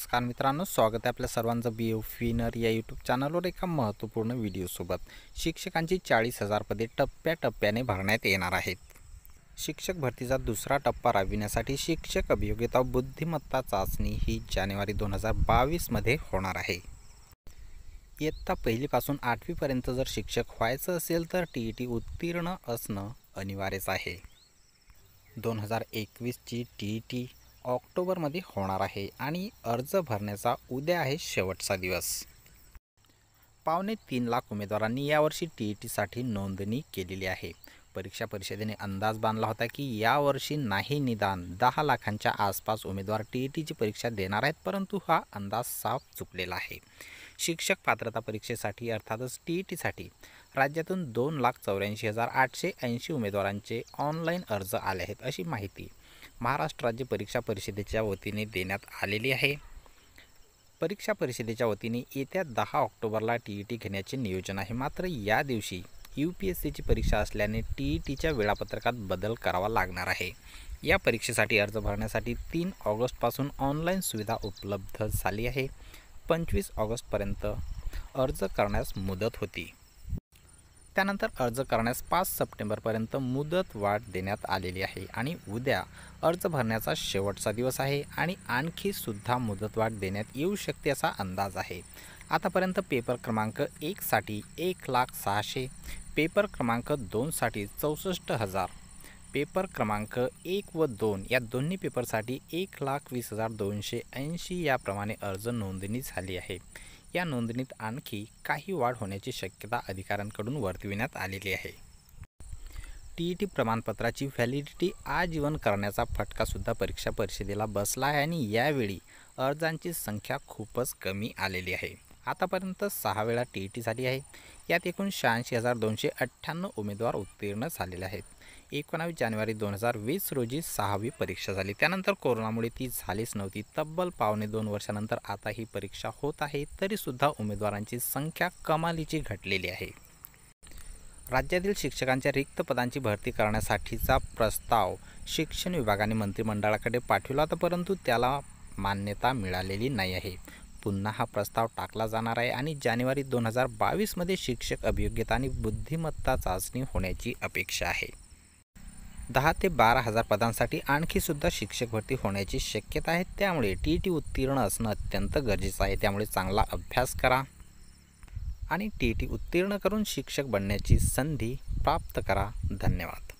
नमस्कार मित्रांनो स्वागत आहे आपल्या सर्वांचं बी एफ विनर या यूट्यूब चॅनलवर एका महत्त्वपूर्ण व्हिडिओसोबत शिक्षकांची चाळीस हजार पदे टप्प्याटप्प्याने भरण्यात येणार आहेत शिक्षक भरतीचा दुसरा टप्पा राबविण्यासाठी शिक्षक अभियोग्यता बुद्धिमत्ता चाचणी ही जानेवारी दोन हजार बावीसमध्ये होणार आहे इयत्ता पहिलीपासून आठवीपर्यंत जर शिक्षक व्हायचं असेल तर टी ई टी उत्तीर्ण असणं अनिवार्यच आहे दोन हजार एकवीसची टी ई टी ऑक्टोबरमध्ये होणार आहे आणि अर्ज भरण्याचा उद्या आहे शेवटचा दिवस पावणे तीन लाख उमेदवारांनी यावर्षी टी ई टीसाठी नोंदणी केलेली आहे परीक्षा परिषदेने अंदाज बांधला होता की यावर्षी नाही निदान दहा लाखांच्या आसपास उमेदवार टी ई टीची परीक्षा देणार आहेत परंतु हा अंदाज साफ चुकलेला आहे शिक्षक पात्रता परीक्षेसाठी अर्थातच टी ई टीसाठी राज्यातून दोन लाख चौऱ्याऐंशी हजार आठशे ऐंशी उमेदवारांचे ऑनलाईन अर्ज आले आहेत अशी माहिती महाराष्ट्र राज्य परीक्षा परिषदेच्या वतीने देण्यात आलेली आहे परीक्षा परिषदेच्या वतीने येत्या दहा ऑक्टोबरला टी ई टी घेण्याचे नियोजन आहे मात्र या दिवशी यू पी एस सीची परीक्षा असल्याने टी ई टीच्या वेळापत्रकात बदल करावा लागणार आहे या परीक्षेसाठी अर्ज भरण्यासाठी तीन ऑगस्टपासून ऑनलाईन सुविधा उपलब्ध झाली आहे पंचवीस ऑगस्टपर्यंत अर्ज करण्यास मुदत होती त्यानंतर अर्ज करण्यास पाच सप्टेंबरपर्यंत मुदतवाढ देण्यात आलेली आहे आणि उद्या अर्ज भरण्याचा शेवटचा दिवस आहे आणि आणखीसुद्धा मुदतवाढ देण्यात येऊ शकते असा अंदाज आहे आतापर्यंत पेपर क्रमांक एकसाठी एक लाख सहाशे पेपर क्रमांक दोनसाठी चौसष्ट हजार पेपर क्रमांक एक व दोन या दोन्ही पेपरसाठी एक लाख वीस हजार दोनशे ऐंशी याप्रमाणे अर्ज नोंदणी झाली आहे या नोंदणीत आणखी काही वाढ होण्याची शक्यता अधिकाऱ्यांकडून वर्तविण्यात आलेली आहे टी ई टी प्रमाणपत्राची व्हॅलिडिटी आजीवन करण्याचा फटकासुद्धा परीक्षा परिषदेला बसला आहे आणि यावेळी अर्जांची संख्या खूपच कमी आलेली आहे आतापर्यंत सहा वेळा टी ई टी झाली आहे यात एकूण शहाऐंशी हजार दोनशे अठ्ठ्याण्णव उमेदवार उत्तीर्ण झालेले आहेत एकोणावीस जानेवारी दोन हजार वीस रोजी सहावी परीक्षा झाली त्यानंतर कोरोनामुळे ती झालीच नव्हती तब्बल पावणे दोन वर्षानंतर आता ही परीक्षा होत आहे तरीसुद्धा उमेदवारांची संख्या कमालीची घटलेली आहे राज्यातील शिक्षकांच्या रिक्त पदांची भरती करण्यासाठीचा प्रस्ताव शिक्षण विभागाने मंत्रिमंडळाकडे पाठविला होता परंतु त्याला मान्यता मिळालेली नाही आहे पुन्हा हा प्रस्ताव टाकला जाणार आहे आणि जानेवारी दोन हजार बावीसमध्ये शिक्षक अभियोग्यता आणि बुद्धिमत्ता चाचणी होण्याची अपेक्षा आहे दहा ते बारा हजार पदांसाठी सुद्धा शिक्षक भरती होण्याची शक्यता आहे त्यामुळे टी टी उत्तीर्ण असणं अत्यंत गरजेचं आहे त्यामुळे चांगला अभ्यास करा आणि टी टी उत्तीर्ण करून शिक्षक बनण्याची संधी प्राप्त करा धन्यवाद